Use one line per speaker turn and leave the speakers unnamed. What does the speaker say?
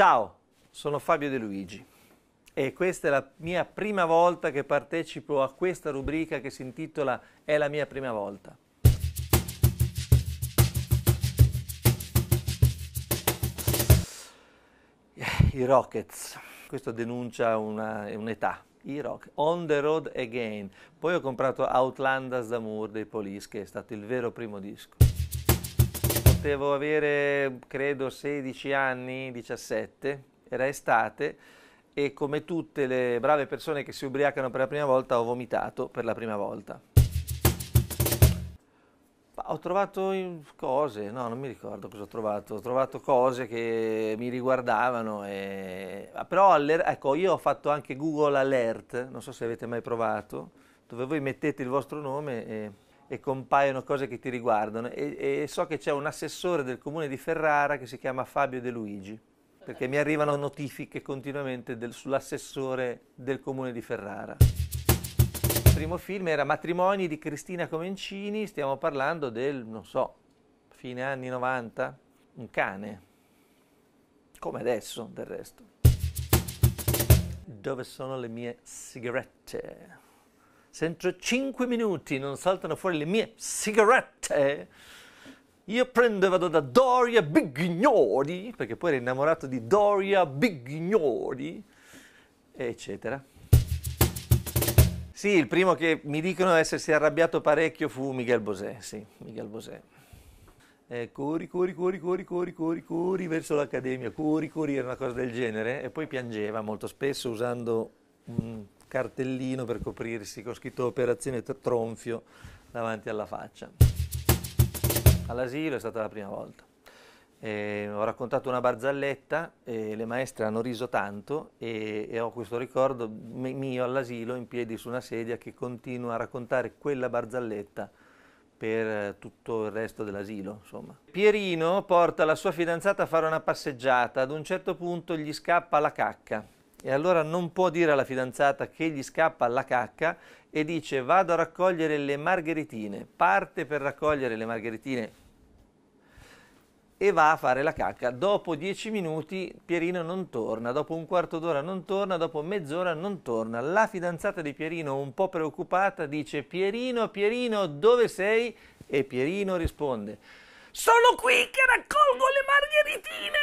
Ciao, sono Fabio De Luigi e questa è la mia prima volta che partecipo a questa rubrica che si intitola È la mia prima volta. I Rockets, questo denuncia un'età. I Rock, On the Road Again. Poi ho comprato Outlanders d'Amour dei Police, che è stato il vero primo disco. Potevo avere, credo, 16 anni, 17, era estate e come tutte le brave persone che si ubriacano per la prima volta ho vomitato per la prima volta. Ho trovato cose, no, non mi ricordo cosa ho trovato, ho trovato cose che mi riguardavano, e... però ecco, io ho fatto anche Google Alert, non so se avete mai provato, dove voi mettete il vostro nome e e compaiono cose che ti riguardano e, e, so che c'è un assessore del comune di Ferrara che si chiama Fabio De Luigi perché mi arrivano notifiche continuamente del, sull'assessore del comune di Ferrara. Il primo film era Matrimoni di Cristina Comencini, stiamo parlando del, non so, fine anni 90, un cane, come adesso del resto. Dove sono le mie sigarette? se entro 5 minuti non saltano fuori le mie sigarette, io prendo e vado da Doria Bignori, perché poi ero innamorato di Doria Bignori, eccetera. Sì, il primo che mi dicono essersi arrabbiato parecchio fu Miguel Bosè, sì, Miguel Bosè. Eh, curi, curi, curi, curi, curi, curi, corri verso l'accademia, curi, curi, era una cosa del genere, e poi piangeva molto spesso usando un cartellino per coprirsi con scritto operazione tronfio davanti alla faccia. All'asilo è stata la prima volta. Eh, ho raccontato una barzelletta, e le maestre hanno riso tanto e, e ho questo ricordo mio all'asilo in piedi su una sedia che continua a raccontare quella barzelletta per eh, tutto il resto dell'asilo. Insomma. Pierino porta la sua fidanzata a fare una passeggiata, ad un certo punto gli scappa la cacca e allora non può dire alla fidanzata che gli scappa la cacca e dice vado a raccogliere le margheritine, parte per raccogliere le margheritine e va a fare la cacca. Dopo dieci minuti Pierino non torna, dopo un quarto d'ora non torna, dopo mezz'ora non torna. La fidanzata di Pierino, un po' preoccupata, dice Pierino, Pierino, dove sei? E Pierino risponde Sono qui che raccolgo le margheritine.